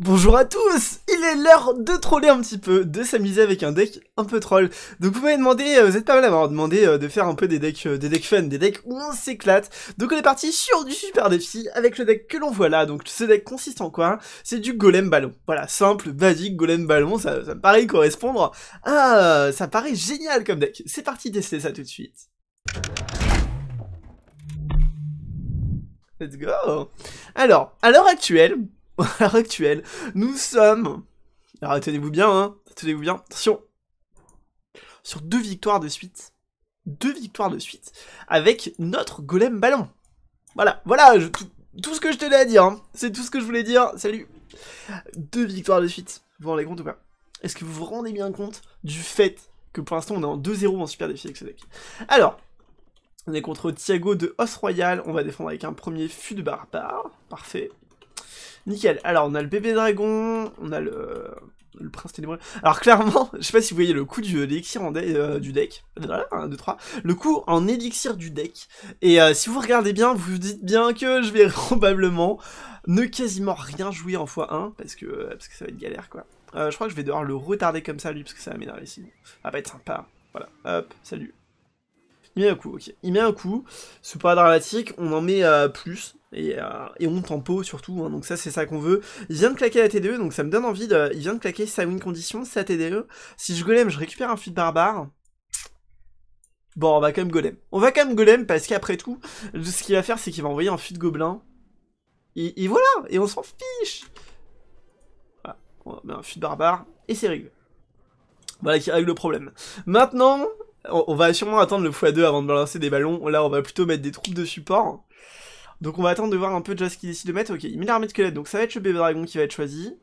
Bonjour à tous Il est l'heure de troller un petit peu, de s'amuser avec un deck un peu troll. Donc vous m'avez demandé, euh, vous êtes pas mal à m'avoir demandé euh, de faire un peu des decks, euh, des decks fun, des decks où on s'éclate. Donc on est parti sur du super défi avec le deck que l'on voit là. Donc ce deck consiste en quoi C'est du golem ballon. Voilà, simple, basique, golem ballon, ça, ça me paraît correspondre Ah, Ça paraît génial comme deck. C'est parti tester ça tout de suite. Let's go Alors, à l'heure actuelle, à l'heure actuelle, nous sommes. Alors tenez-vous bien, hein, tenez-vous bien, attention, sur deux victoires de suite. Deux victoires de suite avec notre golem ballon. Voilà, voilà, tout, ce que je tenais à dire. Hein, c'est tout ce que je voulais dire. Salut. Deux victoires de suite. Vous vous rendez compte ou pas Est-ce que vous vous rendez bien compte du fait que pour l'instant on est en 2-0 en super défi avec ce deck Alors, on est contre Thiago de Os Royal. On va défendre avec un premier fût de barbare. Parfait. Nickel. Alors, on a le bébé dragon, on a le, prince ténébreux. Alors, clairement, je sais pas si vous voyez le coup du euh, l'élixir en euh, du deck. 1, 2, 3. Le coup en élixir du deck. Et euh, si vous regardez bien, vous vous dites bien que je vais probablement ne quasiment rien jouer en x1 parce que, parce que ça va être galère, quoi. je crois que je vais devoir le retarder comme ça, lui, parce que ça va m'énerver Ça va pas être sympa. Voilà. Hop, salut. Il met un coup, ok. Il met un coup, c'est pas dramatique, on en met euh, plus, et, euh, et, on tempo surtout, hein. donc ça c'est ça qu'on veut. Il vient de claquer la TDE, donc ça me donne envie de... Il vient de claquer sa win condition, sa TDE. Si je golem, je récupère un fuite barbare. Bon, on va quand même golem. On va quand même golem, parce qu'après tout, ce qu'il va faire, c'est qu'il va envoyer un fuite gobelin. Et, voilà, et on s'en fiche Voilà, on va mettre un fuite barbare, et c'est réglé. Voilà qui règle le problème. Maintenant, on va sûrement attendre le x2 avant de balancer des ballons. Là, on va plutôt mettre des troupes de support. Donc on va attendre de voir un peu déjà ce qu'il décide de mettre. Ok, il met l'armée de squelette, donc ça va être le bébé dragon qui va être choisi.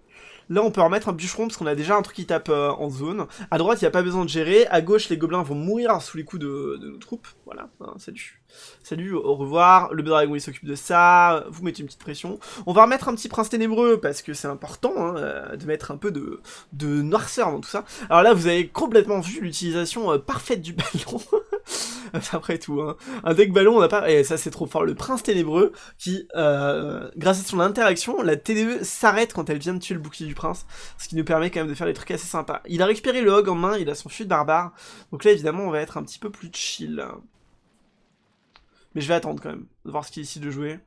Là, on peut remettre un bûcheron parce qu'on a déjà un truc qui tape euh, en zone. À droite, il n'y a pas besoin de gérer. À gauche, les gobelins vont mourir sous les coups de, nos troupes. Voilà, hein, salut. Salut, au revoir. Le dragon, il s'occupe de ça. Vous mettez une petite pression. On va remettre un petit prince ténébreux parce que c'est important hein, euh, de mettre un peu de, de noirceur dans tout ça. Alors là, vous avez complètement vu l'utilisation euh, parfaite du ballon. Après tout, hein. un deck ballon, on n'a pas... Et ça c'est trop fort. Le prince ténébreux, qui, euh, grâce à son interaction, la TDE s'arrête quand elle vient de tuer le bouclier du prince, ce qui nous permet quand même de faire des trucs assez sympas. Il a récupéré le hog en main, il a son fuite barbare, donc là évidemment on va être un petit peu plus chill. Mais je vais attendre quand même, De voir ce qu'il décide de jouer.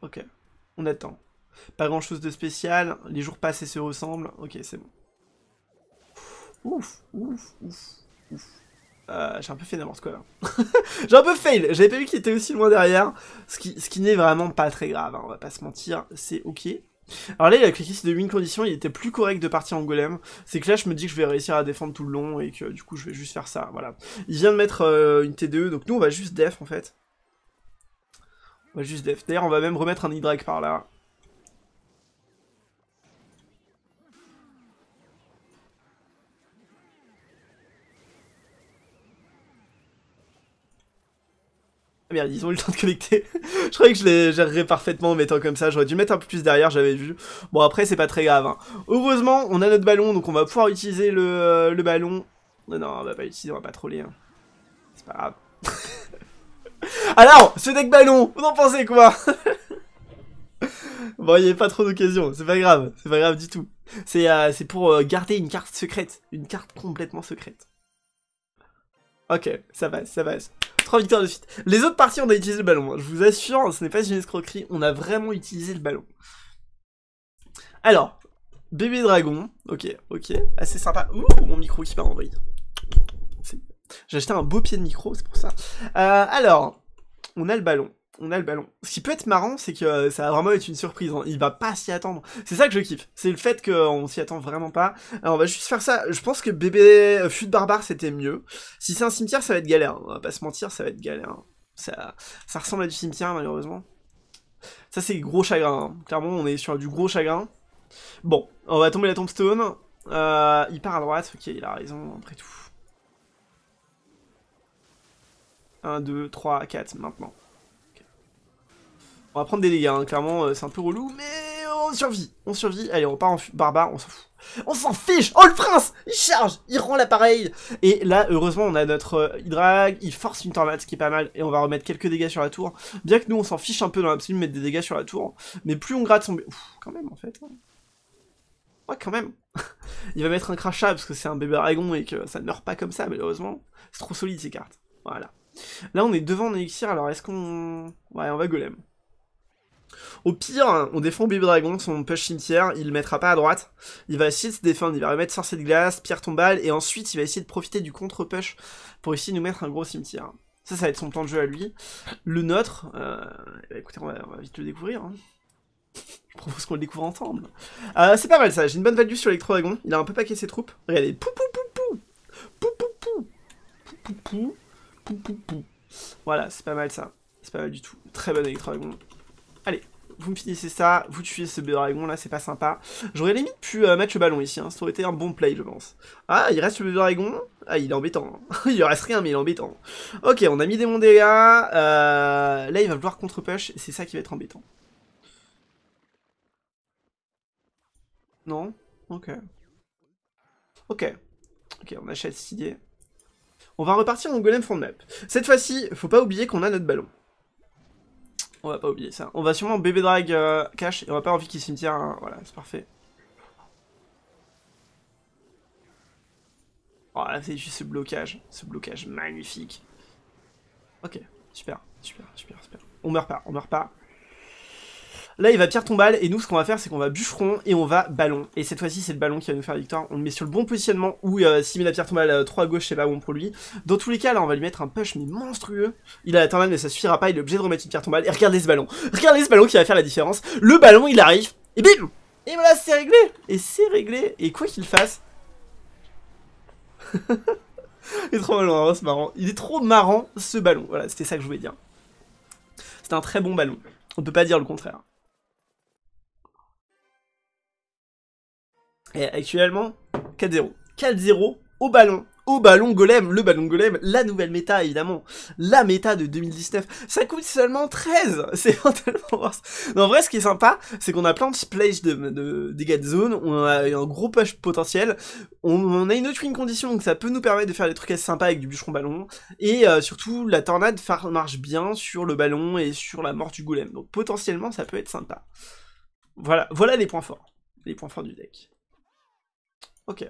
Ok, on attend. Pas grand chose de spécial, les jours passés se ressemblent, ok c'est bon. Ouf, ouf, ouf, ouf. Euh, j'ai un peu fait n'importe quoi là. j'ai un peu fail, j'avais pas vu qu'il était aussi loin derrière. Ce qui, ce qui n'est vraiment pas très grave, hein, on va pas se mentir, c'est ok. Alors là, il a cliqué sur de win condition, il était plus correct de partir en golem. C'est que là, je me dis que je vais réussir à défendre tout le long et que du coup, je vais juste faire ça, voilà. Il vient de mettre euh, une T2, donc nous, on va juste def en fait. On va juste def. D'ailleurs, on va même remettre un y par là. Ah, merde, ils ont eu le temps de connecter. je croyais que je les gérerais parfaitement en mettant comme ça. J'aurais dû mettre un peu plus derrière, j'avais vu. Bon, après, c'est pas très grave. Hein. Heureusement, on a notre ballon, donc on va pouvoir utiliser euh, le, ballon. Non, non, on va pas l'utiliser, on va pas troller. Hein. C'est pas grave. Alors, ce deck ballon, vous en pensez quoi Bon, il n'y avait pas trop d'occasion, c'est pas grave, c'est pas grave du tout. C'est euh, c'est pour euh, garder une carte secrète, une carte complètement secrète. Ok, ça va, ça passe. Trois victoires de suite. Les autres parties, on a utilisé le ballon. Hein. Je vous assure, ce n'est pas une escroquerie. On a vraiment utilisé le ballon. Alors, bébé dragon. Ok, ok. Assez sympa. Ouh, mon micro qui m'a envoyé. J'ai acheté un beau pied de micro, c'est pour ça. Euh, alors, on a le ballon on a le ballon. Ce qui peut être marrant, c'est que euh, ça va vraiment être une surprise. Hein. Il va pas s'y attendre. C'est ça que je kiffe. C'est le fait qu'on s'y attend vraiment pas. Alors, on va juste faire ça. Je pense que bébé euh, fut barbare, c'était mieux. Si c'est un cimetière, ça va être galère. On va pas se mentir, ça va être galère. Ça, ça ressemble à du cimetière, malheureusement. Ça, c'est gros chagrin. Hein. Clairement, on est sur du gros chagrin. Bon, on va tomber la tombstone. Euh, il part à droite. Ok, il a raison, après tout. 1, 2, 3, 4, maintenant. On va prendre des dégâts, hein, clairement, euh, c'est un peu relou, mais on survit. On survit. Allez, on part en barbare, on s'en fout. On s'en fiche Oh, le prince Il charge Il rend l'appareil Et là, heureusement, on a notre euh, Hydrag, il force une tornade, ce qui est pas mal, et on va remettre quelques dégâts sur la tour. Bien que nous, on s'en fiche un peu dans l'absolu de mettre des dégâts sur la tour, hein. mais plus on gratte son... Ouf, quand même, en fait. Hein. Ouais, quand même Il va mettre un crachat, parce que c'est un bébé dragon et que ça ne meurt pas comme ça, malheureusement. C'est trop solide, ces cartes. Voilà. Là, on est devant un alors est-ce qu'on... Ouais, on va golem. Au pire, on défend Baby Dragon, son push cimetière, il le mettra pas à droite. Il va essayer de se défendre, il va remettre Sorcier de Glace, Pierre Tombale, et ensuite il va essayer de profiter du contre-push pour essayer de nous mettre un gros cimetière. Ça, ça va être son plan de jeu à lui. Le nôtre, écoutez, on va, vite le découvrir. Je propose qu'on le découvre ensemble. c'est pas mal ça, j'ai une bonne value sur Electro-Dragon. Il a un peu paqué ses troupes. Regardez, pou pou pou pou Pou pou pou Pou pou pou Voilà, c'est pas mal ça. C'est pas mal du tout. Très bon Electro-Dragon vous me finissez ça, vous tuez ce dragon là, c'est pas sympa. J'aurais limite pu euh, mettre le ballon ici, hein. ça aurait été un bon play je pense. Ah, il reste le dragon Ah, il est embêtant. Hein. il reste rien, mais il est embêtant. Ok, on a mis des mondéas, Euh... Là, il va vouloir contre-push, c'est ça qui va être embêtant. Non Ok. Ok. Ok, on achète cette idée. On va repartir en golem front map. Cette fois-ci, faut pas oublier qu'on a notre ballon. On va pas oublier ça. On va sûrement bébé drag euh, cache et on va pas envie qu'il cimetière. Hein. Voilà, c'est parfait. Voilà, oh, c'est juste ce blocage. Ce blocage magnifique. Ok, super, super, super, super. On meurt pas, on meurt pas. Là, il va pierre tombale et nous, ce qu'on va faire, c'est qu'on va bûcheron et on va ballon. Et cette fois-ci, c'est le ballon qui va nous faire victoire. On le met sur le bon positionnement ou euh, s'il met la pierre tombale euh, trois 3 à gauche, c'est pas bon pour lui. Dans tous les cas, là, on va lui mettre un push mais monstrueux. Il a la turn mais ça suffira pas. Il est obligé de remettre une pierre tombale. Et regardez ce ballon. Regardez ce ballon qui va faire la différence. Le ballon, il arrive et bim Et voilà, c'est réglé Et c'est réglé Et quoi qu'il fasse... il est trop marrant, hein, c'est marrant. Il est trop marrant, ce ballon. Voilà, c'était ça que je voulais dire. C'est un très bon ballon. On peut pas dire le contraire. Et actuellement, 4-0. 4-0 au ballon. Au ballon golem, le ballon golem, la nouvelle méta évidemment, la méta de 2019, ça coûte seulement 13, c'est totalement non, En vrai ce qui est sympa, c'est qu'on a plein de splash de, dégâts de zone, on a un gros push potentiel, on, a une autre win condition, donc ça peut nous permettre de faire des trucs assez sympas avec du bûcheron ballon, et euh, surtout la tornade marche bien sur le ballon et sur la mort du golem, donc potentiellement ça peut être sympa. Voilà, voilà les points forts, les points forts du deck. Ok.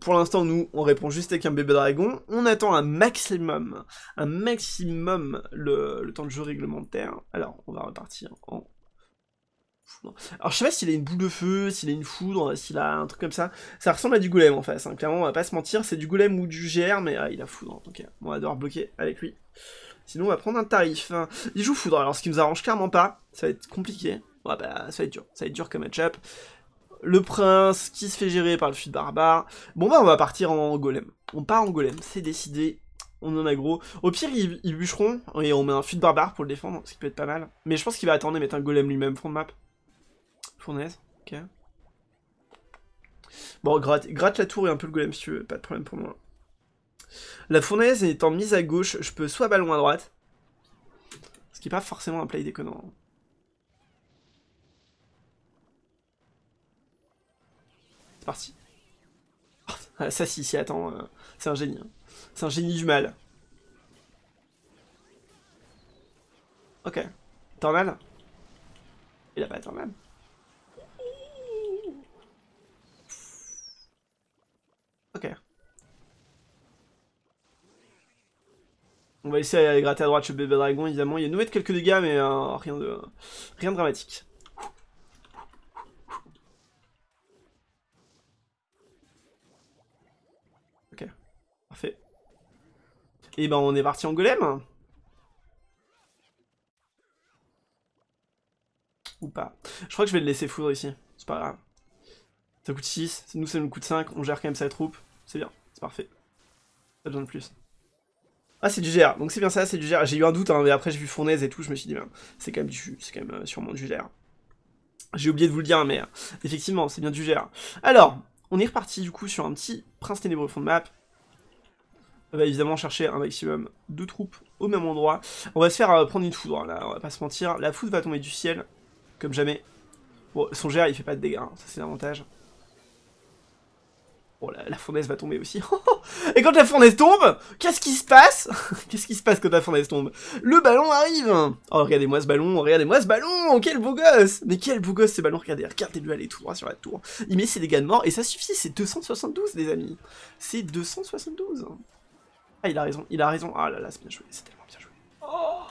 pour l'instant, nous, on répond juste avec un bébé dragon. On attend un maximum, un maximum le, temps de jeu réglementaire. Alors, on va repartir en... Alors, je sais pas s'il a une boule de feu, s'il a une foudre, s'il a un truc comme ça. Ça ressemble à du golem, en face. Fait, hein. Clairement, on va pas se mentir, c'est du golem ou du GR, mais euh, il a foudre. Ok, on va devoir bloquer avec lui. Sinon, on va prendre un tarif. Hein. Il joue foudre, alors ce qui nous arrange clairement pas. Ça va être compliqué. Ouais, bah, ça va être dur. Ça va être dur comme match-up le prince qui se fait gérer par le fuite barbare. Bon bah on va partir en golem. On part en golem, c'est décidé. On en a gros. Au pire, ils, bûcheront et on met un fuite barbare pour le défendre, ce qui peut être pas mal. Mais je pense qu'il va attendre et mettre un golem lui-même front de map. Fournaise, ok. Bon, gratte, gratte la tour et un peu le golem si tu veux, pas de problème pour moi. La fournaise étant mise à gauche, je peux soit ballon à droite, ce qui n'est pas forcément un play déconnant. parti. Ah, ça, si, si, attends. Euh, c'est un génie. Hein. C'est un génie du mal. Ok. Tornade Il a pas de tornade. Ok. On va essayer à gratter à droite chez Bébé Dragon, évidemment. Il y a une quelques dégâts, mais euh, rien, de, rien de dramatique. Et eh ben on est parti en golem Ou pas. Je crois que je vais le laisser foudre ici. C'est pas grave. Ça coûte 6, nous ça nous coûte 5, on gère quand même sa troupe. C'est bien, c'est parfait. Pas besoin de plus. Ah c'est du GR, donc c'est bien ça, c'est du GR. J'ai eu un doute, hein, mais après j'ai vu fournaise et tout, je me suis dit, ben, c'est quand même du, c'est quand même euh, sûrement du gère. J'ai oublié de vous le dire, mais effectivement, c'est bien du GR. Alors, on est reparti du coup sur un petit Prince Ténébreux fond de map va évidemment chercher un maximum de troupes au même endroit. On va se faire euh, prendre une foudre, hein, là, on va pas se mentir. La foudre va tomber du ciel, comme jamais. Bon, son gère il fait pas de dégâts, hein, ça c'est l'avantage. Oh, la, la, fournaise va tomber aussi. Et quand la fournaise tombe, qu'est-ce qui se passe Qu'est-ce qui se passe quand la fournaise tombe Le ballon arrive Oh, regardez-moi ce ballon, regardez-moi ce ballon Quel beau gosse Mais quel beau gosse ce ballon, regardez, regardez-le aller tout droit hein, sur la tour. Il met ses dégâts de mort, et ça suffit, c'est 272, les amis C'est 272 ah, il a raison, il a raison. Ah là là, c'est bien joué, c'est tellement bien joué. Oh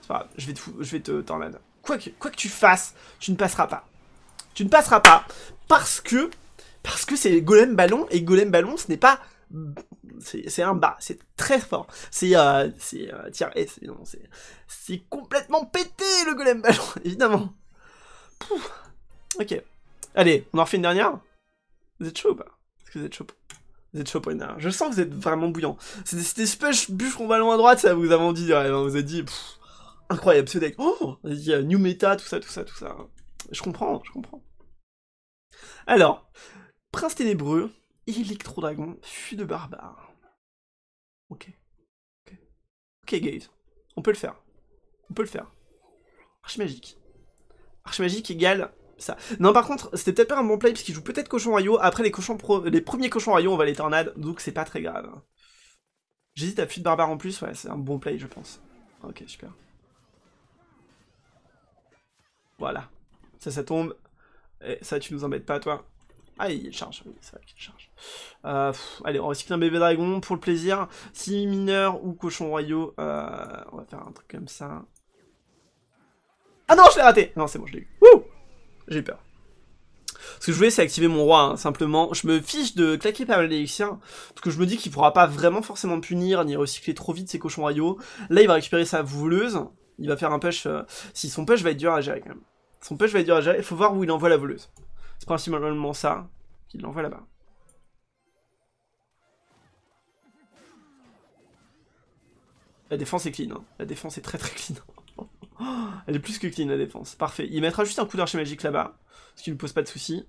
c'est je vais te, je Quoi que, quoi que tu fasses, tu ne passeras pas. Tu ne passeras pas parce que parce que c'est golem ballon et golem ballon, ce n'est pas c'est un bas, c'est très fort. C'est euh, C'est... Euh, eh, c'est complètement pété le golem ballon, évidemment. Pouf. Ok. Allez, on en refait une dernière Vous êtes chaud ou pas Est-ce que vous êtes chaud vous êtes Je sens que vous êtes vraiment bouillant. C'est cette espèce qu'on va loin à droite, ça vous avons dit, vous avez dit, incroyable ce deck. Oh, il y a New Meta, tout ça, tout ça, tout ça. Je comprends, je comprends. Alors, Prince Ténébreux, Electro-Dragon, Fût de Barbare. Ok. Ok, ok, guys. On peut le faire. On peut le faire. Archimagique. Archimagique égale non, par contre, c'était peut-être pas un bon play, parce qu'il joue peut-être cochon royaux. Après, les, cochons pro... les premiers cochons royaux, on va les tornades, donc c'est pas très grave. Hein. J'hésite à fuite barbare en plus, ouais, c'est un bon play, je pense. Ok, super. Voilà. Ça, ça tombe. Et ça, tu nous embêtes pas, toi. Ah, il charge, oui, c'est vrai qu'il charge. Euh, allez, on recycle un bébé dragon pour le plaisir. Si mineur ou cochon royaux, euh, on va faire un truc comme ça. Ah non, je l'ai raté Non, c'est bon, je l'ai eu. J'ai peur. Ce que je voulais, c'est activer mon roi, hein. simplement. Je me fiche de claquer par malédiction, parce que je me dis qu'il pourra pas vraiment forcément punir, ni recycler trop vite ses cochons royaux. Là, il va récupérer sa voleuse, il va faire un push. Euh, si son push va être dur à gérer, quand même. Son push va être dur à gérer, il faut voir où il envoie la voleuse. C'est principalement ça, qu'il l'envoie là-bas. La défense est clean, hein. la défense est très très clean. Elle est plus que clean la défense. Parfait. Il mettra juste un coup d'archer magique là-bas, ce qui ne pose pas de soucis.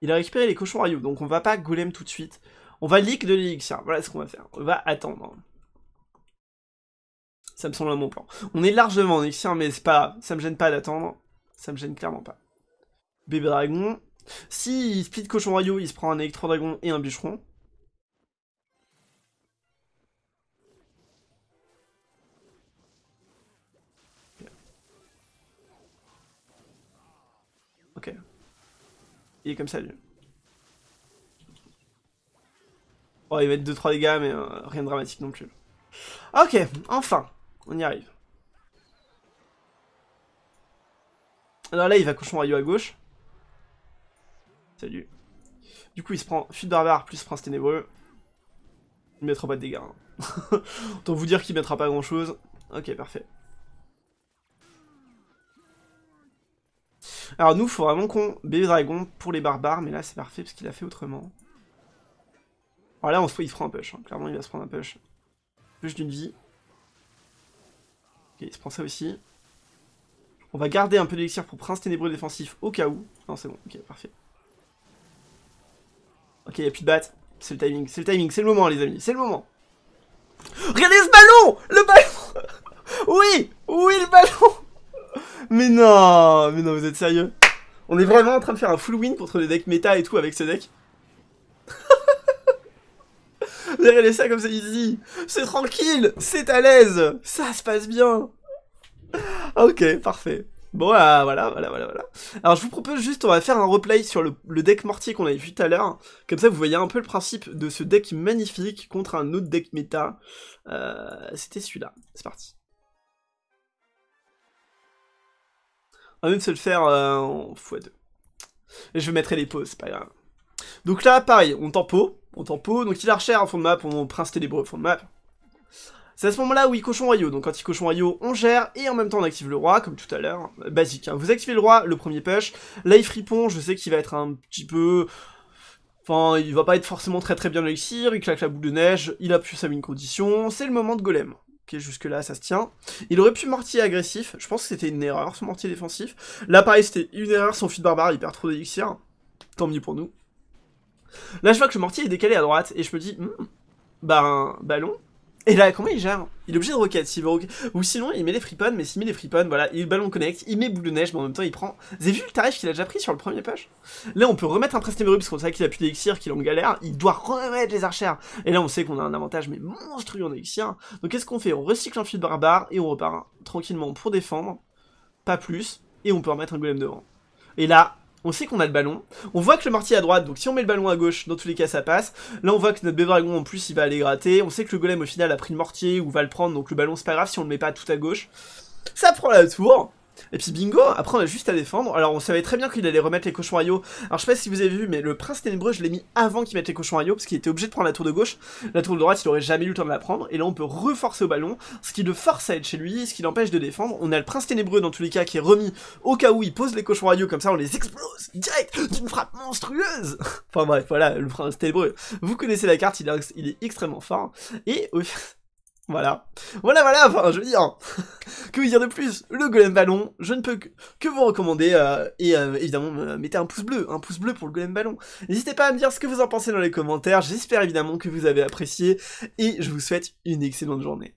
Il a récupéré les cochons rayos, donc on va pas golem tout de suite. On va leak de l'élixir, voilà ce qu'on va faire. On va attendre. Ça me semble un bon plan. On est largement en élixir, mais c'est pas ça me gêne pas d'attendre. Ça me gêne clairement pas. Bébé dragon. Si il split cochon royaux, il se prend un électro dragon et un bûcheron. Ok. Il est comme ça, lui. Oh, il va être 2-3 dégâts, mais euh, rien de dramatique non plus. Ok, enfin, on y arrive. Alors là, il va cochon rayon à gauche. Salut. Du coup, il se prend fuite barbare plus prince ténébreux. Il mettra pas de dégâts. Hein. Autant vous dire qu'il mettra pas grand chose. Ok, parfait. Alors nous, faut vraiment qu'on bébé dragon pour les barbares, mais là c'est parfait parce qu'il a fait autrement. Alors là, on se il se prend un push. Hein. Clairement, il va se prendre un push. Push d'une vie. Ok, il se prend ça aussi. On va garder un peu d'élixir pour Prince Ténébreux défensif au cas où. Non, c'est bon, ok, parfait. Ok, il n'y a plus de batte. C'est le timing, c'est le timing, c'est le moment, les amis, c'est le moment. Regardez ce ballon Le ballon Oui Oui, le ballon mais non Mais non, vous êtes sérieux On est vraiment en train de faire un full win contre les decks méta et tout avec ce deck Regardez ça comme ça easy C'est tranquille C'est à l'aise Ça se passe bien Ok, parfait. Bon, euh, voilà, voilà, voilà, voilà. Alors, je vous propose juste, on va faire un replay sur le, deck mortier qu'on avait vu tout à l'heure. Comme ça, vous voyez un peu le principe de ce deck magnifique contre un autre deck méta. Euh, c'était celui-là. C'est parti. On se le faire euh, en x2. Et je mettrai les pauses, c'est pas grave. Donc là, pareil, on tempo. On tempo. Donc il recherché en fond de map, on prince ténébreux en fond de map. C'est à ce moment-là où il cochon royaux. Donc quand il cochon royaux, on gère et en même temps on active le roi, comme tout à l'heure. Basique. Hein. Vous activez le roi, le premier push. Là, il fripon, je sais qu'il va être un petit peu... Enfin, il va pas être forcément très très bien l'élixir, il claque la boule de neige, il a appuie sa mine condition, c'est le moment de golem jusque-là, ça se tient. Il aurait pu mortier agressif. Je pense que c'était une erreur, son mortier défensif. Là, pareil, c'était une erreur, son fuite barbare, il perd trop d'élixir. Tant mieux pour nous. Là, je vois que le mortier est décalé à droite, et je me dis, Bah ben, ballon, et là, comment il gère Il est obligé de roquette, Cyborg. Ou sinon, il met les fripons, mais s'il met les friponnes, voilà, il ballon connect, il met boule de neige, mais en même temps, il prend. Vous avez vu le tarif qu'il a déjà pris sur le premier push Là, on peut remettre un Prestemeru, parce qu'on sait qu'il a plus d'élixir, qu'il en galère, il doit remettre les archères. Et là, on sait qu'on a un avantage, mais monstrueux en élixir. Donc, qu'est-ce qu'on fait On recycle un fil barbare, et on repart hein, tranquillement pour défendre. Pas plus. Et on peut remettre un golem devant. Et là, on sait qu'on a le ballon. On voit que le mortier est à droite, donc si on met le ballon à gauche, dans tous les cas ça passe. Là on voit que notre dragon en plus il va aller gratter. On sait que le golem au final a pris le mortier ou va le prendre, donc le ballon c'est pas grave si on le met pas tout à gauche. Ça prend la tour. Et puis bingo, après on a juste à défendre. Alors on savait très bien qu'il allait remettre les cochons royaux. Alors je sais pas si vous avez vu, mais le prince ténébreux, je l'ai mis avant qu'il mette les cochons royaux parce qu'il était obligé de prendre la tour de gauche. La tour de droite, il aurait jamais eu le temps de la prendre. Et là on peut reforcer au ballon, ce qui le force à être chez lui, ce qui l'empêche de défendre. On a le prince ténébreux dans tous les cas qui est remis au cas où il pose les cochons royaux comme ça on les explose direct d'une frappe monstrueuse. enfin bref, voilà, le prince ténébreux. Vous connaissez la carte, il est, il est extrêmement fort. Et Voilà, voilà, voilà, enfin, je veux dire, que vous dire de plus Le golem ballon, je ne peux que, vous recommander, euh, et euh, évidemment, mettez un pouce bleu, un pouce bleu pour le golem ballon. N'hésitez pas à me dire ce que vous en pensez dans les commentaires, j'espère évidemment que vous avez apprécié, et je vous souhaite une excellente journée.